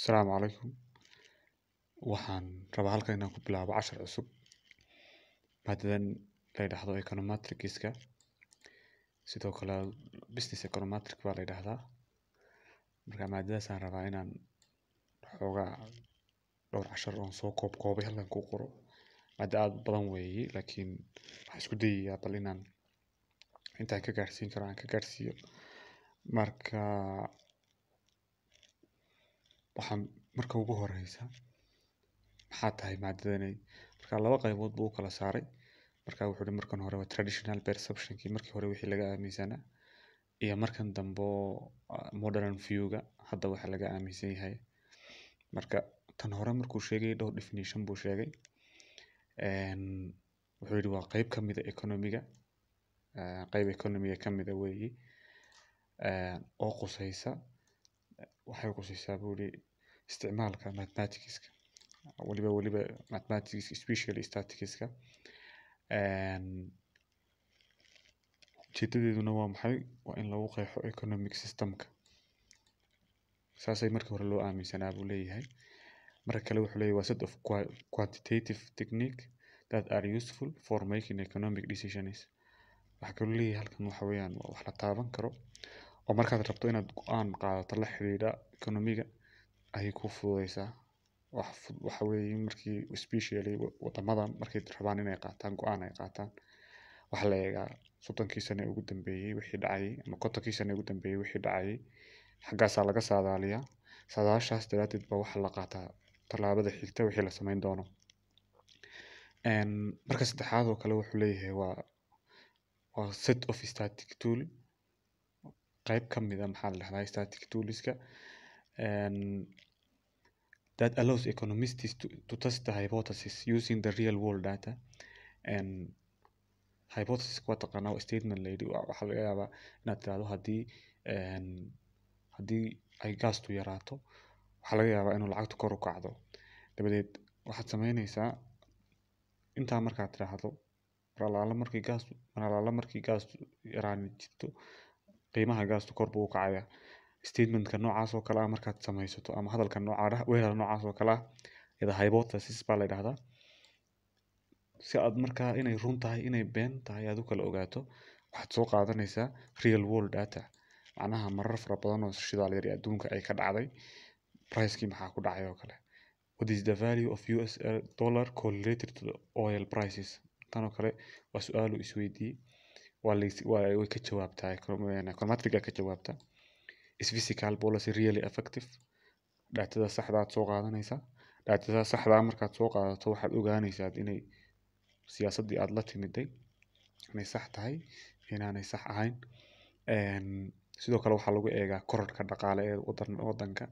asalaamu calaykum waxaan rabaa halkan inaan ku bilaabo cashar cusub maadadan la yidhaahdo economatricska sidoo kale business econometric baa la yidhaahdaa marka maadadaasaan rabaa inaan xoogaa dhowr cashar oon soo koob koobay halkan ku qoro maada aada badan weeye laakiin waxaan isku dayayaa bal inaan intaan ka gaarhsiin karo aan ka gaarhsiiyo marka waxan marka ugu horeysa maxaa tahay macdadaney laba qeybood buu u kala saaray marka wuxuu yidhi markan hore waa traditional perceptionkii markii hore wixii laga aaminsanaa iyo markan dambe ah, modern viewga hada waxa laga aaminsan yahay marka tan hore markuu sheegay dhowr definition buu sheegay wuxuu yidhi waa qeyb ka mida ah economiga ah, qeyb economiga ka mida weeyi oo quseysa waxay quseysa buri isticmaalka mathematicska waliba waliba mathematics especially statisticska ehm, ujeedadeeduna waa maxay waa in lagu qeexo economic systemka saasay markii hore loo aaminsanaa buu leeyahay marka kale wuxuu leeyahay waa set of quantitative technique that are useful for making economic decisions waxaa kaloo leeyahay halkan waxa weeyaan waa wax la taaban karo oo markaad rabto inaad go-aan qaadato la xiriira ekonomiga ayay kuu fududeysaa waxa weeye markii especially wadamadan markay rabaan inay qaataan go-aan ay qaataan waxa la eegaa soddonkii sane ugu dambeeyey wixii dhacayay ama kontonkii sane ugu dambeeyey wixii dhacayay xaggaasaa laga saadaaliyaa saadaashaas daraaddeed baa waxaa la qaataa tallaabada xigta wixii la sameyn doono marka saddexaad oo kale wuxuu leeyahay waa waa set of static tool qeyb kamid ah maxaa ladhahdaa static toolska and that allows economists to, to test the hypothesis using the real world data and hypothesis ah, waa taqaanaa statement layidhi waxaa laga yaabaa inaad tirahdo haddii haddii ay gaastu yaraato waxaa laga yaabaa inuu lacagtu kor u kacdo dabadeed waxaad sameyneysaa intaa markaad tiraahdo mar alaala markii gaas mar alaala markii gaastu yaraani jirto qiimaha gaastu kor buu u statementka noocaas oo kale ah markaad samaysato ama hadalka nooca ah, noocaas oo kale ah ida hypothesis baa la yidhahdaa si aad markaa inay run tahay inay been tahay aad u kala ogaato waxaad soo qaadanaysaa real world data macnaha marar fara badan oo shidaal yar adduunka ay ka dhacday bricekii maxaa ku dhacay oo kale whatis the value of u s dollar correlated to the oil prices tan oo kale waa su-aalu isweydiiyey way ka jawaabtaa chromatriga ka jawaabtaa is physical policy really effective dhaatada saxdaad soo qaadanaysaa dhaatada saxdaa markaad soo qaadato waxaad ogaanaysaa inay siyaasadii aada la timiday inay sax tahay inaanay sax ahayn sidoo kale waxaa lagu eegaa korarhka dhaqaale ee wadanka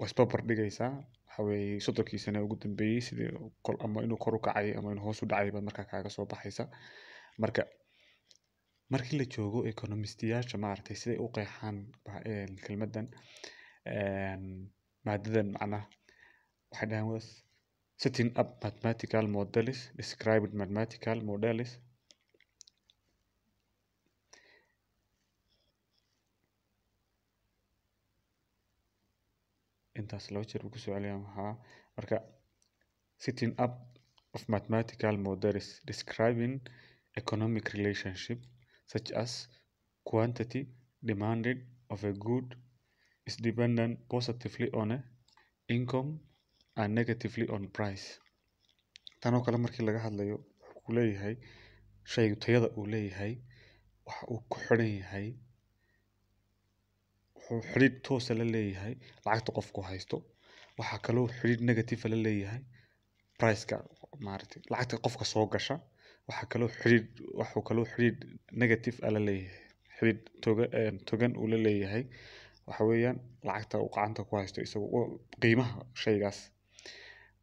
wasbabar waxaweye soddonkii sane ugu dambeeyey sidii ama inuu kor u kacay ama inuu hoos u dhacay baad markaa kaaga soo baxaysa marka marki lajoogo economist yasha maaragte sidhay uqeexan kalimadan maadadan macnaha waxay dahan setting up mathematical modelis described mathematical modelis. intas laba jeer buu kusooceliya maxaa marka sitting up of mathematical modelis describing economic relationship such as quantity demanded of a good is dependent positively on income and negatively on price tanoo kale markii laga hadlayo wuxuu ku leeyahay shaygu tayada uu leeyahay waxa uu ku xidhan yahay wuxuu xidhiidh toosa la leeyahay lacagta qofku haysto waxaa kaloo xidhiidh negativa la leeyahay priceka maaragtay lacagta qofka soo gasha waxa kaloo xidhiidh wuxuu kaloo xidhiidh negative ah la leeyahay toga eh, togan uu la leeyahay waxa weeyaan lacagta uu gacanta ku haysto isagu qiimaha shaygaas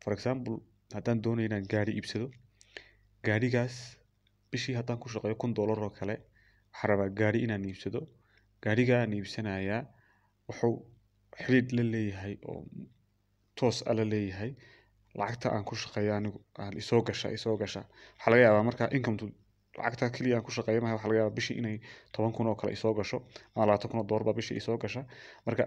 for example haddaan doonayo inaan gaari iibsado gaarigaas bishii haddaan ku shaqeeyo kun doolar oo kale waxaan rabaa gaari inaan iibsado gaarigaan iibsanayaa wuxuu xidhiidh la leeyahay oo toos ah la leeyahay lacagta aan ku shaqeeyo anigu aan isoo gasha isoo gasha waxaa laga yaabaa markaa incometu lacagta keliya aan ku shaqeeyo maha waxa laga yaabaa bishii inay toban kun oo kale isoo gasho ama labaatan kun oo dollar baa bishii isoo gasha marka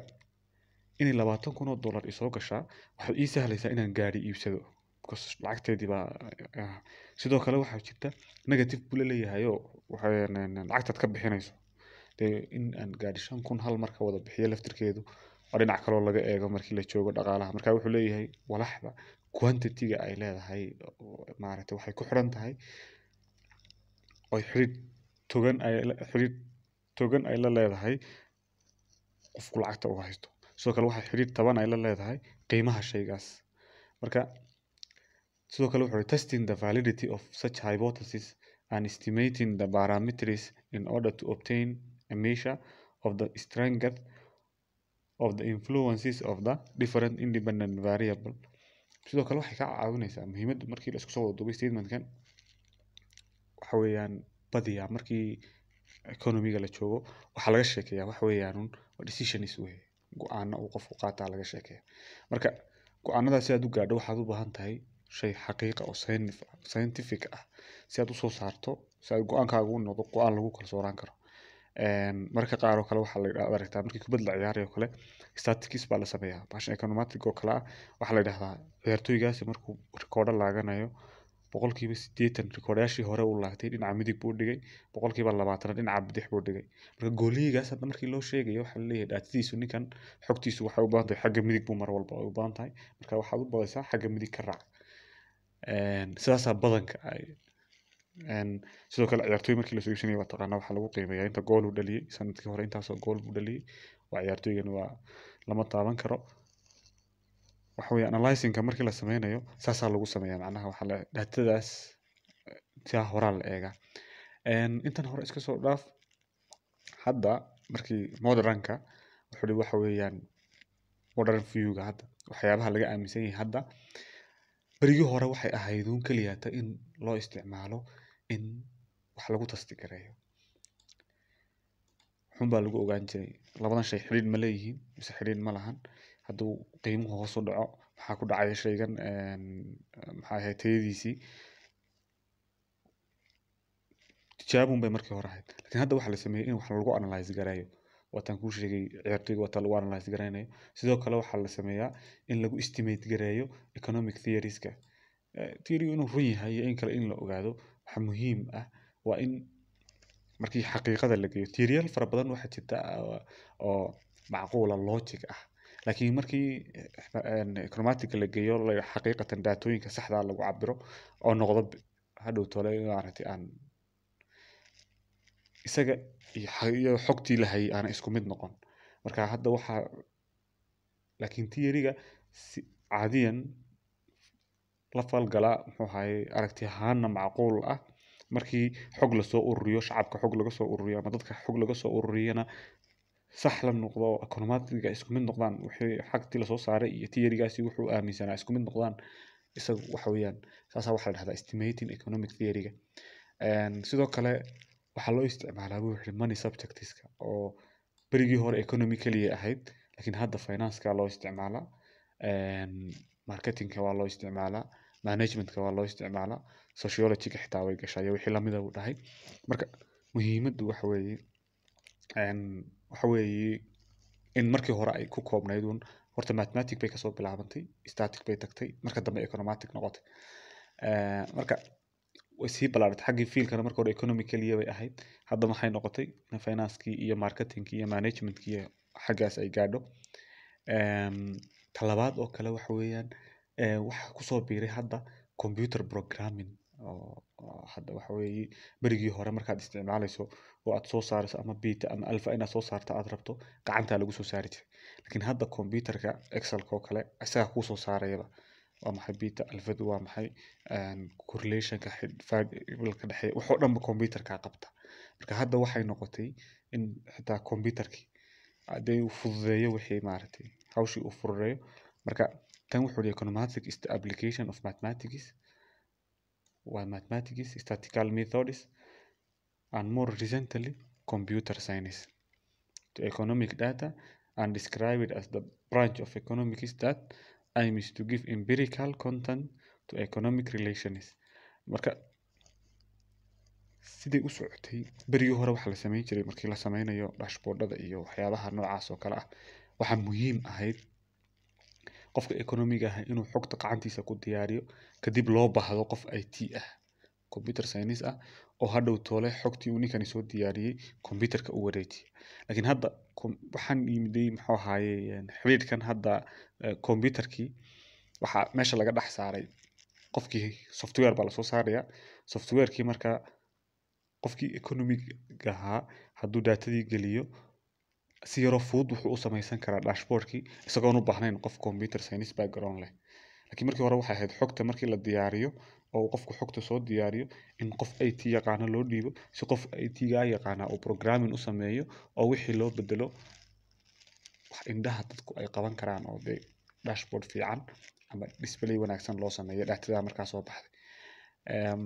inay labaatan kun oo dollar isoo gashaa waxay ii sahlaysaa inaan gaari iibsado lacagteedii baa ah. sidoo kale waxaa jirta negative buu laleeyahayoo lacagtaad ka bixinayso dee in aan gaari shan kun hal marka wada bixiyo laftirkeedu waa dhinac kaloo laga eego markii la joogo dhaqaalaha marka wuxuu leeyahay walaxda quantity-ga ay leedahay maaragtay waxay ku xiran tahay oy xiriir togan ay xiriir togan ay la leedahay qofku lacagta uu haysto sidoo kale waxay xiriir taban ay la leedahay qiimaha shaygaas marka sidoo kale wuxuu testing the validity of such hypothesis and estimating the parameters in order to obtain a measure of the strength of the influences of the different independent variable sidoo kale waxay ka caawineysaa muhiimada markii la isku soo wada duubay statementkan waxa weeyaan badiyaa markii economiga la joogo waxaa laga sheekeeyaa waxa weeyaan decisions wey go-aana uu qofku qaataa laga sheekeeya marka go-aanadaas si aad u gaadho waxaad u baahan tahay shay xaqiiqa oo scientific ah si aad usoo saarto si aad go-aankaaga u noqdo go-aan lagu kalsoonaan karo marka qaar oo kale waxaa la aragtaa markii kubad la ciyaaray kale statikis baa la sameeyaa bahashan economatic oo kale ah waxaa la yidhahdaa ciyaartooygaasi markuu rikoodho laaganayo boqolkiiba siddeetan rikoodhayaashii hore uu laagtay dhinaca midig buu dhigay boqolkiiba labaatana dhinaca bidix buu dhigay marka gooliyigaas hadda markii loo sheegayo waxaa laleeyahay dhaatidiisu ninkan xogtiisu waxay u badan xagga midig buu mar walba u badan tahay marka waxaad u badaysaa xagga midig ka raac sidaasaa badanka sidoo kale ciyaartooy markii la sooibsanaya waa taqaana waxaa lagu qiimeeyaa inta gool uu dhaliyey sanadkii hore intaasoo gool buu dhaliyey waa ciyaartooygan waa lama taaban karo waxa weye analysinga markii la sameynayo saasaa lagu sameeya macnaha waxaa la dhatadaas taa eh, horaa la eegaa intan hore iska soo dhaaf hadda markii modernka wuxuu waxa weeyaan modern viewga hadda waxyaabaha laga aaminsan yahay hadda berigii hore waxay ahayd uun keliyaata in loo isticmaalo in wax lagu tasti gareeyo xunbaa lagu ogaan jiray labadan shay xidhiir ma mise xidhiir ma lahan qiimuhu hoos dhaco maxaa ku dhacaya shaygan maxaa ahayd tayadiisii tijaabun bay markii hore ahayd lakin hadda waxaa la sameeyey in wax lagu analyze gareeyo waataan kuu sheegay ciyaartoyga waataa lagu analyze gareynayo sidoo kale waxaa la sameeyaa in lagu estimate gareeyo economic theorieska theory inuu run yahay iyo in kale in la ogaado muhiim ah waa in markii xaqiiqada la geeyo tiiryaal fara badan waxaa jirta oo macquula logic ah laakiin markii eh, eh, chromatica la geeyo xaqiiqatan daatooyinka saxdaa ah lagu cabiro oo noqdo hadhow tole maaragtay aan isaga iyo xogtii lahay aana isku mid noqon marka hadda waxaa laakiin tiyariga si caadiyan la falgala muxuu ahaye aragti ahaanna macquul ah markii xog lasoo ururiyo shacabka xog laga ururiyo ama dadka xog laga ururiyana sax la noqdo economatica isku mid noqdaan wixii xagtii lasoo saaray iyo tiyarigaasi wuxuu aaminsanaa isku mid noqdaan isagu waxa weeyaan saasaa waxaa la dhahdaa estimating economic theoryga sidoo kale waxaa loo isticmaalaa buu yidhi money subjectiska oo berigii hore economy keliya ahayd laakiin hadda finance loo isticmaalaa marketingka waa loo isticmaalaa managementka waa loo isticmaalaa sociologyga xitaa way gashaa iyo wixii lamida buu dhahay marka muhiimaddu waxa weeye waxa weeye in markii hore ay ku koobnayd uun horta mathematic bay kasoo bilaabantay static bay tagtay marka dambe economatic noqotay marka way sii ballaaratay xaggii fiilkana marka hore economy bay ahayd hadda maxay noqotay in financekii iyo marketingkii iyo managementkii xaggaas ay gaadho labaad oo kale waxa weyan ee waxaa kuso biire hada computer programming oo hada waxa weye barigi hore markaad isticmaleyso oo aad so sareyso ama beta ama alpha inaad so sarto aad rabto gacantaa laguso saari jire lakin hada computerka excelka oo kale asagaa kuso sarayaba. Waa maxay beta alphada waa maxay correlation ka ka daxeeya waxo computerkaa qabta. Marka hada waxay noqotay in xitaa computerki hadee fududeeye wixi maaragte hawshii uu fududeeyo marka tan wuxuu leeyahay econometric is the application of mathematics waa mathematics statistical methods and more recently computer science to economic data and describe it as the branch of economics that aims to give empirical content to economic relations marka siday u socotay berigii hore waxa la sameyn jiray markii la sameynayo dashboardada iyo waxyaabaha noocaas oo kale ah waxaa muhiim ahayd qofka economiga ah inuu xogta gacantiisa ku diyaariyo kadib loo baahdo qof it ah computer science ah oo hadhow toole xogtii uu ninkani soo diyaariyey computerka u wareejiya laakiin hadda waxaan yimiday muxuu ahaaye xidhiidhkan hadda eh, computerkii waxaa meesha laga dhex saaray qofkii software baa lasoo saaraya softwarekii marka qofkii economiga ahaa hadduu daatadii geliyo si yaroo fudud wuxuu u samaysan karaa dashboardkii isagoon u baahnayn qof computer science background leh laakiin markii hore waxay ahayd xogta markii la diyaariyo oo qofku xogta soo diyaariyo in qof i t yaqaano loo dhiibo si qof i t ga uu programming u sameeyo oo wixii loo bedelo wax indhaha dadku ay qaban karaan oo dee dashboard fiican ama display wanaagsan loo sameeyo dhexdeeda markaa soo baxday ehm,